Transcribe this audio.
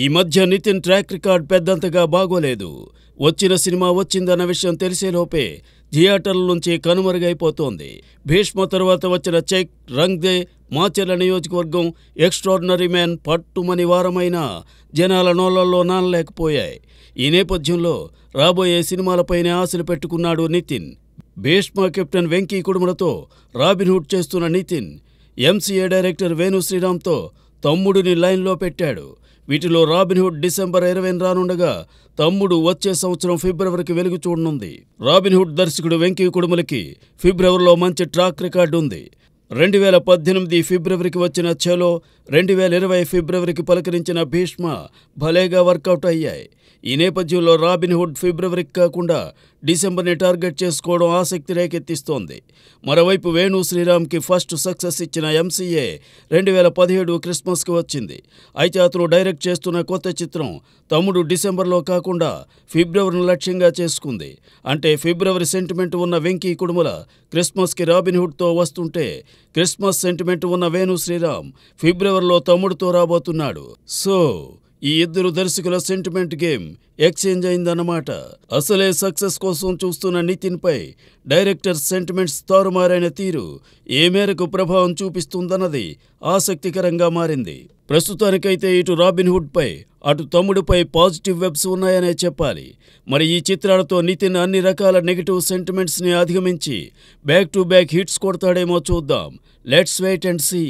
ఈ మధ్య Nitin track record పెద్దంతగా బాగోలేదు వచ్చిన సినిమా వచ్చిందన్న విషయం తెలిసేలోపే థియేటర్ల నుంచి కనుమరుగైపోతోంది భీష్మ తర్వాత వచ్చిన చెక్ రంగ్ దే మాచెల నియోజకవర్గం ఎక్స్ట్రాడినరీ మ్యాన్ పట్టుమని వారమైన జనాల నోళ్లలో నానలేకపోయాయి ఈ నేపథ్యంలో రాబోయే సినిమాలపైనే ఆశలు పెట్టుకున్నాడు నితిన్ భీష్మ కెప్టెన్ వెంకీ కుడుములతో రాబిన్హుడ్ చేస్తున్న నితిన్ ఎంసీఏ డైరెక్టర్ వేణు శ్రీరామ్తో తమ్ముడిని లైన్లో పెట్టాడు వీటిలో రాబిన్హుడ్ డిసెంబర్ ఇరవై రానుండగా తమ్ముడు వచ్చే సంవత్సరం ఫిబ్రవరికి వెలుగు చూడనుంది రాబిన్హుడ్ దర్శకుడు వెంకీ కుడుమలకి ఫిబ్రవరిలో మంచి ట్రాక్ రికార్డు ఉంది రెండు వేల పద్దెనిమిది ఫిబ్రవరికి వచ్చిన చలో రెండు వేల ఇరవై ఫిబ్రవరికి పలకరించిన భీష్మ భలేగా వర్కౌట్ అయ్యాయి ఈ నేపథ్యంలో రాబిన్హుడ్ ఫిబ్రవరికి కాకుండా డిసెంబర్ని టార్గెట్ చేసుకోవడం ఆసక్తి రేకెత్తిస్తోంది మరోవైపు వేణు శ్రీరామ్కి ఫస్ట్ సక్సెస్ ఇచ్చిన ఎంసీఏ రెండు వేల పదిహేడు క్రిస్మస్కి వచ్చింది అయితే అతను డైరెక్ట్ చేస్తున్న కొత్త చిత్రం తమ్ముడు డిసెంబర్లో కాకుండా ఫిబ్రవరిని లక్ష్యంగా చేసుకుంది అంటే ఫిబ్రవరి సెంటిమెంట్ ఉన్న వెంకీ కుడుముల క్రిస్మస్కి రాబిన్హుడ్తో వస్తుంటే క్రిస్మస్ సెంటిమెంట్ ఉన్న వేణు శ్రీరామ్ ఫిబ్రవరిలో తమ్ముడితో రాబోతున్నాడు సో ఈ ఇద్దరు దర్శకుల సెంటిమెంట్ గేమ్ ఎక్స్చేంజ్ అయిందన్నమాట అసలే సక్సెస్ కోసం చూస్తున్న నితిన్పై డైరెక్టర్ సెంటిమెంట్స్ తారుమారైన తీరు ఏ మేరకు ప్రభావం చూపిస్తుందన్నది ఆసక్తికరంగా మారింది ప్రస్తుతానికైతే ఇటు పై అటు తమ్ముడిపై పాజిటివ్ వెబ్స్ ఉన్నాయనే చెప్పాలి మరి ఈ చిత్రాలతో నితిన్ అన్ని రకాల నెగిటివ్ సెంటిమెంట్స్ని అధిగమించి బ్యాక్ టు బ్యాక్ హిట్స్ కొడతాడేమో చూద్దాం లెట్స్ వెయిట్ అండ్ సీ